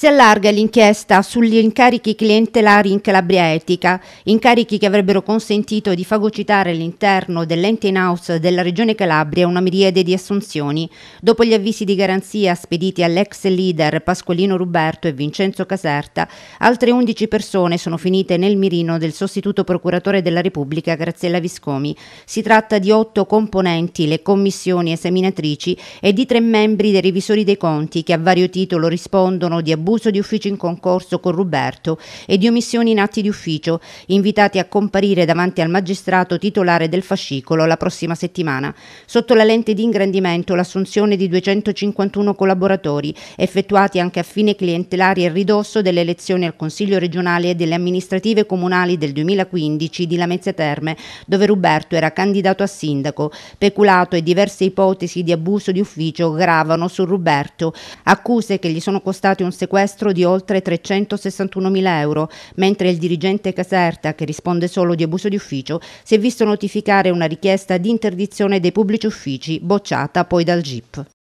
Si allarga l'inchiesta sugli incarichi clientelari in Calabria Etica, incarichi che avrebbero consentito di fagocitare all'interno dell'ente in house della Regione Calabria una miriade di assunzioni, dopo gli avvisi di garanzia spediti all'ex leader Pasqualino Ruberto e Vincenzo Caserta, altre 11 persone sono finite nel mirino del sostituto procuratore della Repubblica Graziella Viscomi. Si tratta di otto componenti, le commissioni esaminatrici e di tre membri dei revisori dei conti che a vario titolo rispondono di abusi abuso di ufficio in concorso con Ruberto e di omissioni in atti di ufficio, invitati a comparire davanti al magistrato titolare del fascicolo la prossima settimana. Sotto la lente di ingrandimento l'assunzione di 251 collaboratori, effettuati anche a fine clientelari e ridosso delle elezioni al Consiglio regionale e delle amministrative comunali del 2015 di Lamezia Terme, dove Ruberto era candidato a sindaco. Peculato e diverse ipotesi di abuso di ufficio gravano su Ruberto, accuse che gli sono costate un sequestro sequestro di oltre 361.000 euro, mentre il dirigente Caserta, che risponde solo di abuso di ufficio, si è visto notificare una richiesta di interdizione dei pubblici uffici, bocciata poi dal GIP.